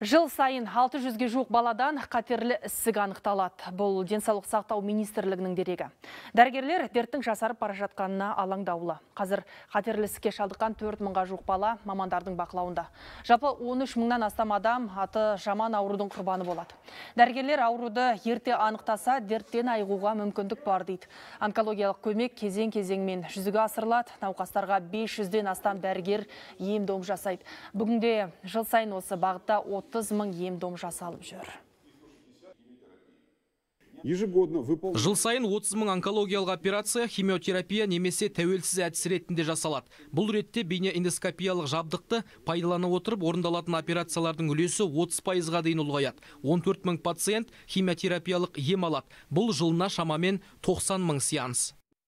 Жыл сайын 600-ге жоқ баладан қатерлі ісік анықталады. Бұл денсаулық сақтау министрлігінің дерегі. Дәргерлер дерттің жасарып бара жатқанына алаңдаулы. Қазір қатерлі ісікке шалдыққан 4 мыңға жоқ бала мамандардың бақылауында. Жалпы 13 мыңнан астам адам аты жаман аурудың құрбаны болады. Дәргерлер ауруды ерте анықтаса, дерттен айығуға мүмкіндік бар дейді. Онкологиялық көмек кезең-кезеңмен жүзеге асырылады. Науқастарға 500-ден астам дәрігер ем-дом жасайды. Бүгінде жыл сайын осы бағытта отыз мың ем дом жасалып жүр ежегодно жыл сайын 30 мың онкологиялық операция химиотерапия немесе тәуелсіз әдіс ретінде жасалады бұл ретте эндоскопиялық жабдықты пайдалана отырып орындалатын операциялардың үлесі 30 пайызға дейін ұлғаяды 14 мың пациент химиотерапиялық ем алады бұл жылына шамамен 90 мың сеанс